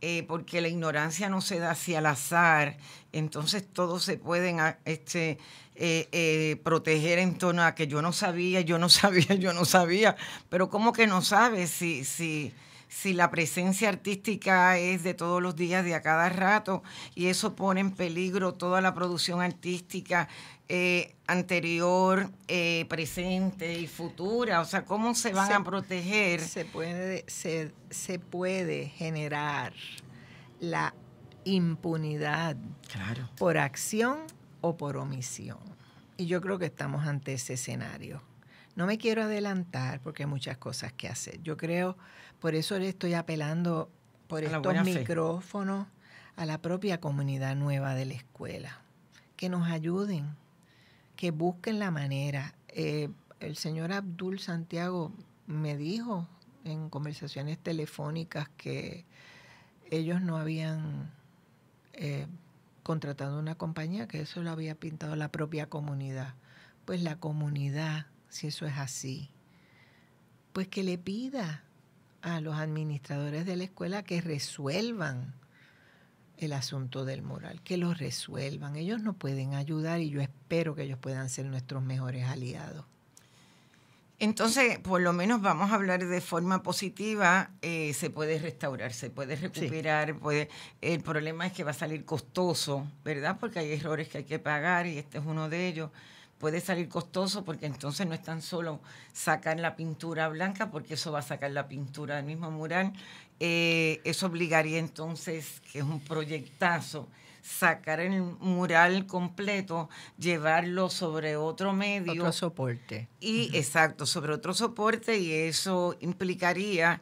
eh, porque la ignorancia no se da hacia al azar, entonces todos se pueden este, eh, eh, proteger en torno a que yo no sabía, yo no sabía, yo no sabía. Pero ¿cómo que no sabes si, si, si la presencia artística es de todos los días, de a cada rato, y eso pone en peligro toda la producción artística eh, anterior, presente y futura? O sea, ¿cómo se van a proteger? Se puede, se puede generar la impunidad claro. por acción o por omisión. Y yo creo que estamos ante ese escenario. No me quiero adelantar porque hay muchas cosas que hacer. Yo creo, por eso le estoy apelando por estos micrófonos a la propia comunidad nueva de la escuela, que nos ayuden, que busquen la manera. Eh, el señor Abdul Santiago me dijo en conversaciones telefónicas que ellos no habían eh, contratando una compañía que eso lo había pintado la propia comunidad. Pues la comunidad, si eso es así, pues que le pida a los administradores de la escuela que resuelvan el asunto del moral, que lo resuelvan. Ellos no pueden ayudar y yo espero que ellos puedan ser nuestros mejores aliados. Entonces, por lo menos vamos a hablar de forma positiva, eh, se puede restaurar, se puede recuperar, puede, el problema es que va a salir costoso, ¿verdad? Porque hay errores que hay que pagar y este es uno de ellos. Puede salir costoso porque entonces no es tan solo sacar la pintura blanca, porque eso va a sacar la pintura del mismo mural. Eh, eso obligaría entonces, que es un proyectazo, sacar el mural completo, llevarlo sobre otro medio. Otro soporte. Y exacto, sobre otro soporte y eso implicaría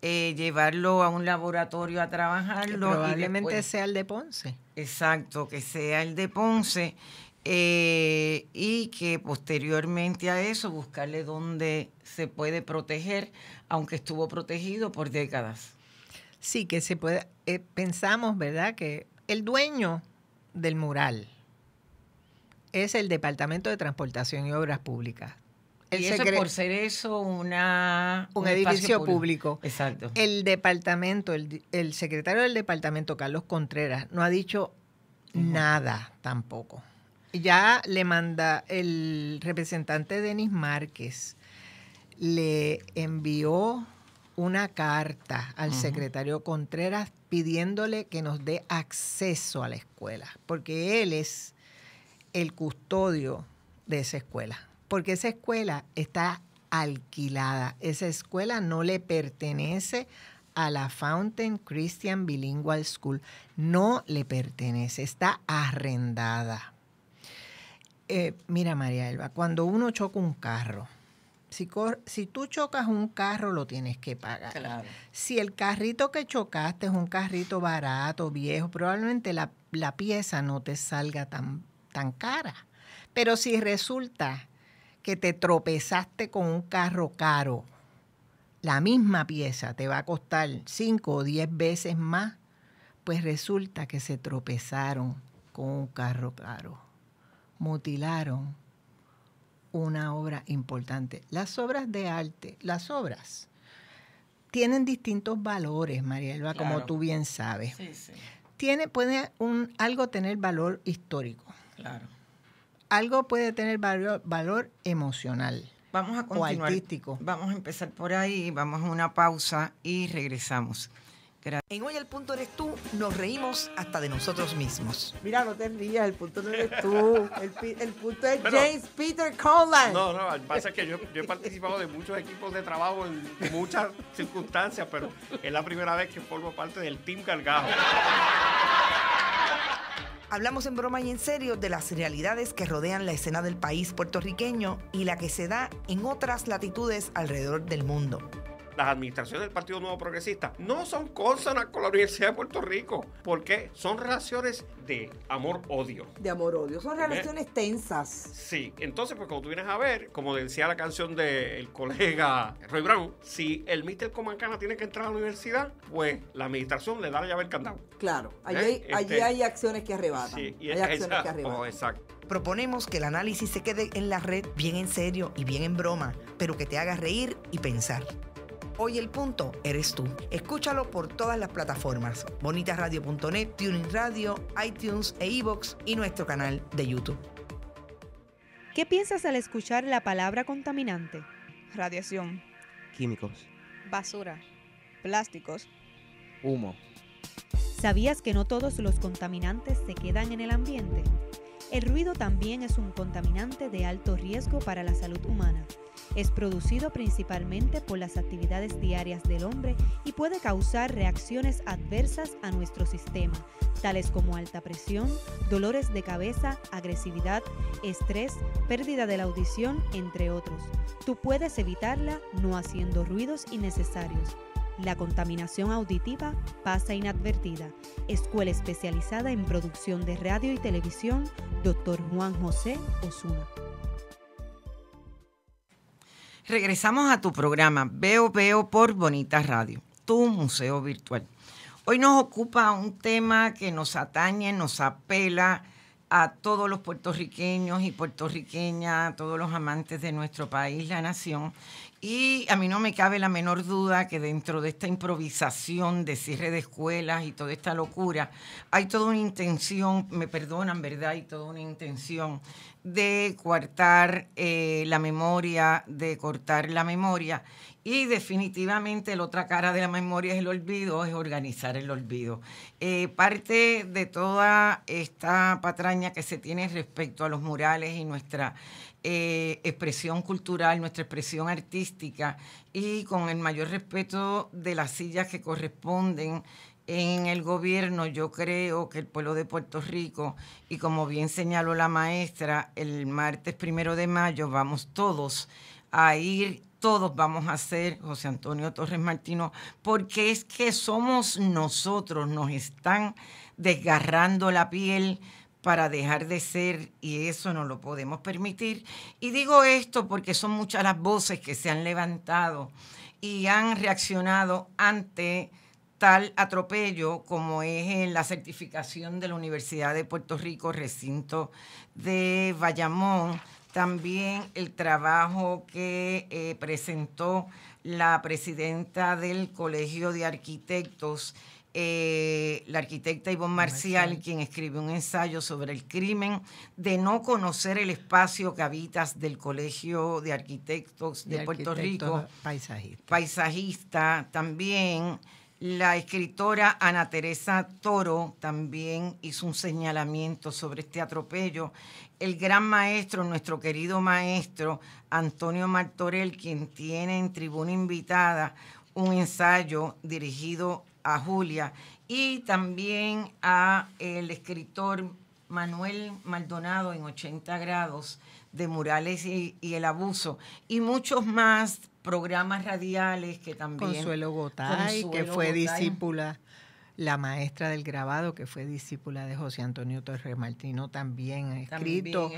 eh, llevarlo a un laboratorio a trabajarlo. Que probablemente sea el de Ponce. Exacto, que sea el de Ponce. Eh, y que posteriormente a eso buscarle dónde se puede proteger, aunque estuvo protegido por décadas. Sí, que se puede, eh, pensamos, ¿verdad? Que el dueño del mural es el Departamento de Transportación y Obras Públicas. El y eso por ser eso una, un, edificio público. Exacto. El departamento, el, secretario del departamento, Carlos Contreras, no ha dicho nada tampoco. Ya le manda el representante Denis Márquez, le envió una carta al secretario Contreras pidiéndole que nos dé acceso a la escuela, porque él es el custodio de esa escuela, porque esa escuela está alquilada, esa escuela no le pertenece a la Fountain Christian Bilingual School, no le pertenece, está arrendada. Eh, mira, María Elba, cuando uno choca un carro, si, tú chocas un carro, lo tienes que pagar. Si el carrito que chocaste es un carrito barato, viejo, probablemente la, pieza no te salga tan, tan cara. Pero si resulta que te tropezaste con un carro caro, la misma pieza te va a costar 5 o 10 veces más, pues resulta que se tropezaron con un carro caro, mutilaron una obra importante. Las obras de arte, las obras, tienen distintos valores, María Elba como tú bien sabes. Tiene, puede un, algo tener valor histórico. Claro. Algo puede tener valor, emocional. Vamos a continuar. O artístico. Vamos a empezar por ahí, vamos a una pausa y regresamos. En Hoy el punto eres tú, nos reímos hasta de nosotros mismos. Mira, no te rías, el punto no eres tú. El, punto es James Peter Collins. No, no, lo que pasa es que yo, yo, he participado de muchos equipos de trabajo en muchas circunstancias, pero es la primera vez que formo parte del Team Cargajo. Hablamos en broma y en serio de las realidades que rodean la escena del país puertorriqueño y la que se da en otras latitudes alrededor del mundo las administraciones del Partido Nuevo Progresista no son cosas con la Universidad de Puerto Rico. porque Son relaciones de amor-odio. De amor-odio. Son ¿Eh? relaciones tensas. Sí. Entonces, pues cuando tú vienes a ver, como decía la canción del colega Roy Brown, si el Mister Comancana tiene que entrar a la universidad, pues la administración le da la llave al candado. Claro. ¿Eh? Este, allí, hay, acciones que arrebatan. Sí, hay acciones que oh, arrebatan. Proponemos que el análisis se quede en la red bien en serio y bien en broma, pero que te haga reír y pensar. Hoy el punto eres tú. Escúchalo por todas las plataformas: bonitasradio.net, Tuning Radio, iTunes e iBox y nuestro canal de YouTube. ¿Qué piensas al escuchar la palabra contaminante? Radiación. Químicos. Basura. Plásticos. Humo. ¿Sabías que no todos los contaminantes se quedan en el ambiente? El ruido también es un contaminante de alto riesgo para la salud humana es producido principalmente por las actividades diarias del hombre y puede causar reacciones adversas a nuestro sistema, tales como alta presión, dolores de cabeza, agresividad, estrés, pérdida de la audición, entre otros. Tú puedes evitarla no haciendo ruidos innecesarios. La contaminación auditiva pasa inadvertida. Escuela especializada en producción de radio y televisión, Dr. Juan José Osuna. Regresamos a tu programa Veo Veo por Bonita Radio, tu museo virtual. Hoy nos ocupa un tema que nos atañe, nos apela a todos los puertorriqueños y puertorriqueñas, a todos los amantes de nuestro país, la nación, y a mí no me cabe la menor duda que dentro de esta improvisación de cierre de escuelas y toda esta locura, hay toda una intención, me perdonan, ¿verdad? Hay toda una intención de coartar eh, la memoria, de cortar la memoria. Y definitivamente la otra cara de la memoria es el olvido, es organizar el olvido. Eh, parte de toda esta patraña que se tiene respecto a los murales y nuestra eh, expresión cultural, nuestra expresión artística y con el mayor respeto de las sillas que corresponden en el gobierno, yo creo que el pueblo de Puerto Rico, y como bien señaló la maestra, el martes primero de mayo vamos todos a ir, todos vamos a ser José Antonio Torres Martino, porque es que somos nosotros, nos están desgarrando la piel, para dejar de ser y eso no lo podemos permitir. Y digo esto porque son muchas las voces que se han levantado y han reaccionado ante tal atropello como es en la certificación de la Universidad de Puerto Rico, recinto de Bayamón, también el trabajo que eh, presentó la presidenta del Colegio de Arquitectos eh, la arquitecta Ivonne Marcial, quien escribe un ensayo sobre el crimen de no conocer el espacio que habitas del Colegio de Arquitectos de, Puerto Rico. Paisajista. paisajista. también. La escritora Ana Teresa Toro también hizo un señalamiento sobre este atropello. El gran maestro, nuestro querido maestro Antonio Martorell, quien tiene en tribuna invitada un ensayo dirigido a Julia y también a el escritor Manuel Maldonado en 80 grados de murales y, el abuso y muchos más programas radiales que también Consuelo Gotay que fue discípula la maestra del grabado que fue discípula de José Antonio Torres Martino también ha escrito.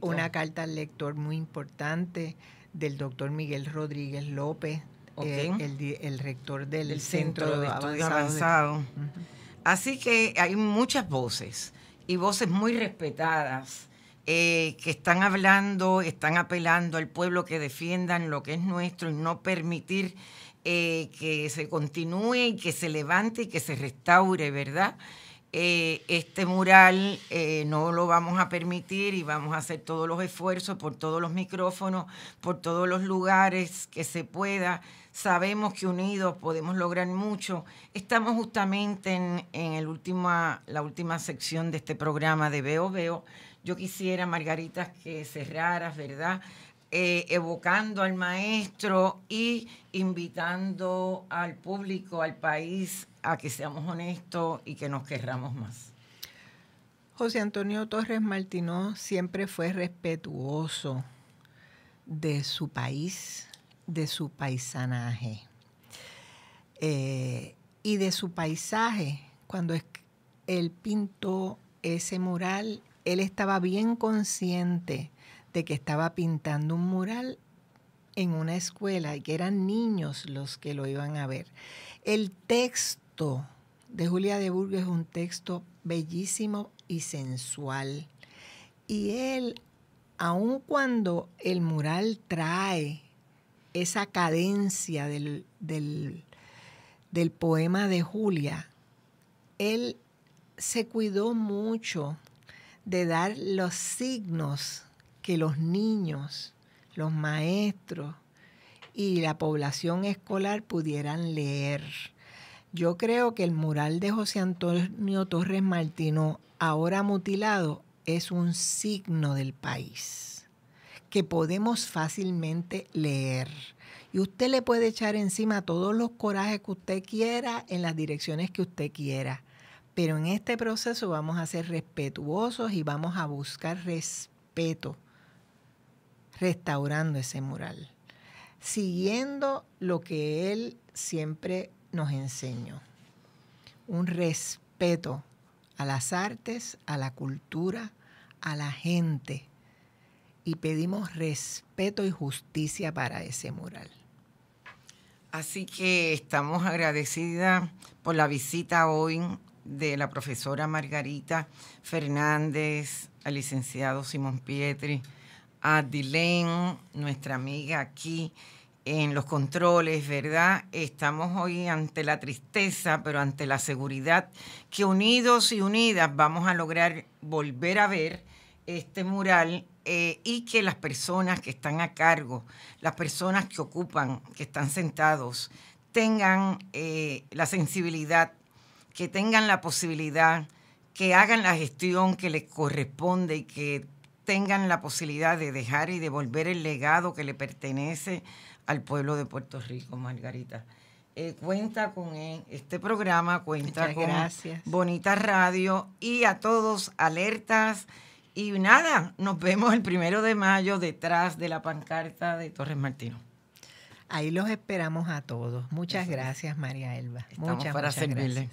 una carta al lector muy importante del doctor Miguel Rodríguez López el, rector del Centro, de Estudios Avanzados. Así que hay muchas voces y voces muy respetadas eh, que están hablando, están apelando al pueblo que defiendan lo que es nuestro y no permitir eh, que se continúe y que se levante y que se restaure, ¿verdad? Eh, este mural eh, no lo vamos a permitir y vamos a hacer todos los esfuerzos por todos los micrófonos, por todos los lugares que se pueda. Sabemos que unidos podemos lograr mucho. Estamos justamente en, el última, la última sección de este programa de Veo Veo. Yo quisiera, Margarita, que cerraras, ¿verdad? Eh, evocando al maestro y invitando al público, al país, a que seamos honestos y que nos querramos más. José Antonio Torres martino siempre fue respetuoso de su país, de su paisanaje. Eh, y de su paisaje, cuando él pintó ese mural, él estaba bien consciente de que estaba pintando un mural en una escuela y que eran niños los que lo iban a ver. El texto de Julia de Burgos es un texto bellísimo y sensual. Y él, aun cuando el mural trae esa cadencia del, del poema de Julia, él se cuidó mucho de dar los signos que los niños, los maestros y la población escolar pudieran leer. Yo creo que el mural de José Antonio Torres Martino, ahora mutilado, es un signo del país que podemos fácilmente leer. Y usted le puede echar encima todos los corajes que usted quiera en las direcciones que usted quiera. Pero en este proceso vamos a ser respetuosos y vamos a buscar respeto restaurando ese mural, siguiendo lo que él siempre nos enseñó. Un respeto a las artes, a la cultura, a la gente. Y pedimos respeto y justicia para ese mural. Así que estamos agradecidas por la visita hoy de la profesora Margarita Fernández, al licenciado Simón Pietri, a Dilén, nuestra amiga aquí en los controles, ¿verdad? Estamos hoy ante la tristeza, pero ante la seguridad que unidos y unidas vamos a lograr volver a ver este mural eh, y que las personas que están a cargo, las personas que ocupan, que están sentados, tengan eh, la sensibilidad, que tengan la posibilidad, que hagan la gestión que les corresponde y que tengan la posibilidad de dejar y devolver el legado que le pertenece al pueblo de Puerto Rico, Margarita. Eh, cuenta con este programa, cuenta con Bonita Radio y a todos alertas. Y nada, nos vemos el primero de mayo detrás de la pancarta de Torres Martino. Ahí los esperamos a todos. Muchas gracias, María Elba. Estamos muchas, para servirle.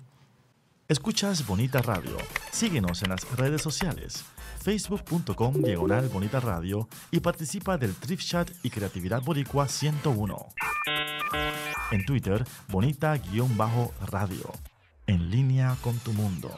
Escuchas Bonita Radio. Síguenos en las redes sociales facebook.com diagonal bonita radio y participa del Trip Chat y Creatividad Boricua 101. En Twitter, bonita-radio. En línea con tu mundo.